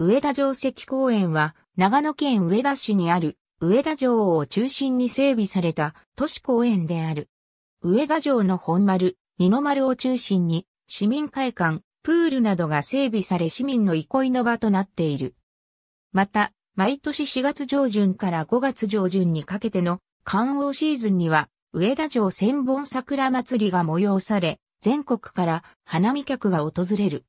上田城跡公園は、長野県上田市にある、上田城を中心に整備された都市公園である。上田城の本丸、二の丸を中心に、市民会館、プールなどが整備され市民の憩いの場となっている。また、毎年4月上旬から5月上旬にかけての観王シーズンには、上田城千本桜祭りが催され、全国から花見客が訪れる。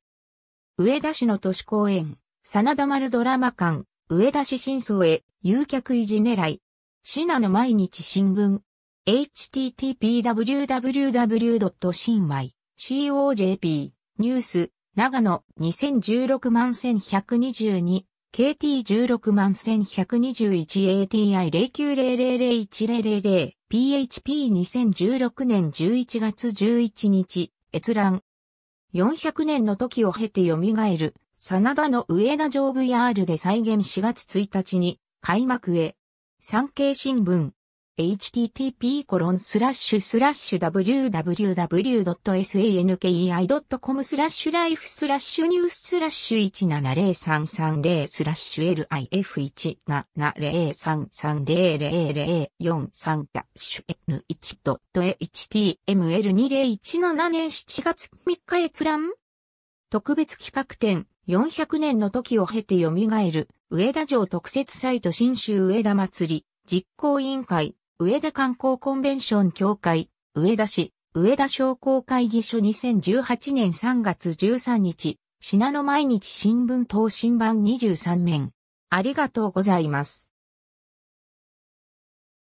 上田市の都市公園、真田丸ドラマ館、上田市真相へ、誘客維持狙い。シナの毎日新聞。h t t p w w w s i n m y c o j p ニュース、長野2016万 1122KT16 万 1121ATI09000100 PHP2016 年11月11日閲覧400年の時を経て蘇る真田の上田上部ヤールで再現4月1日に開幕へ。産経新聞 http コロンスラッシュスラッシュ www.sankei.com スラッシュライフスラッシュニューススラッシュ170330スラッシュ LIF1703300043 ダッシュ N1.html2017 年7月3日閲覧特別企画展400年の時を経て蘇る、上田城特設サイト新州上田祭り、実行委員会、上田観光コンベンション協会、上田市、上田商工会議所2018年3月13日、信濃毎日新聞等新版23面。ありがとうございます。